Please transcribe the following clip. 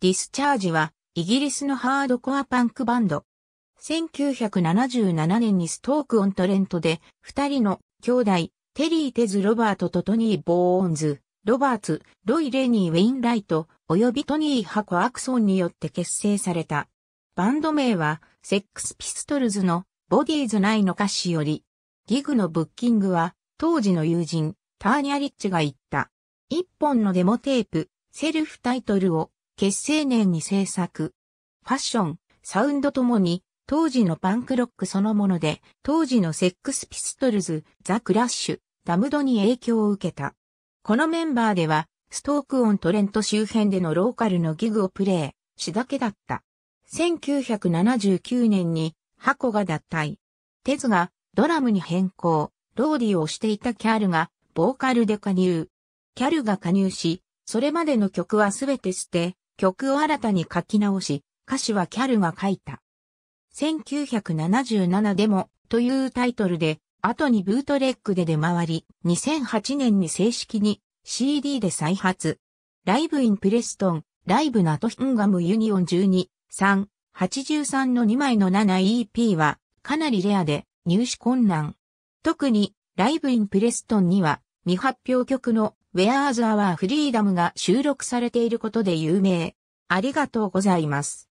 ディスチャージは、イギリスのハードコアパンクバンド。1977年にストーク・オン・トレントで、二人の兄弟、テリー・テズ・ロバートとトニー・ボーンズ、ロバーツ、ロイ・レニー・ウェインライト、及びトニー・ハコ・アクソンによって結成された。バンド名は、セックス・ピストルズの、ボディーズ・ナイの歌詞より、ギグのブッキングは、当時の友人、ターニャ・リッチが言った。一本のデモテープ、セルフタイトルを結成年に制作。ファッション、サウンドともに、当時のパンクロックそのもので、当時のセックスピストルズ、ザ・クラッシュ、ダムドに影響を受けた。このメンバーでは、ストークオントレント周辺でのローカルのギグをプレイ、しだけだった。1979年に、ハコが脱退。テズがドラムに変更、ローディをしていたキャルが、ボーカルで加入。キャルが加入し、それまでの曲はすべて捨て、曲を新たに書き直し、歌詞はキャルが書いた。1977でもというタイトルで、後にブートレックで出回り、2008年に正式に CD で再発。ライブインプレストン、ライブナトヒンガムユニオン12、3、83の2枚の 7EP はかなりレアで入手困難。特にライブインプレストンには未発表曲の Where s Our Freedom が収録されていることで有名。ありがとうございます。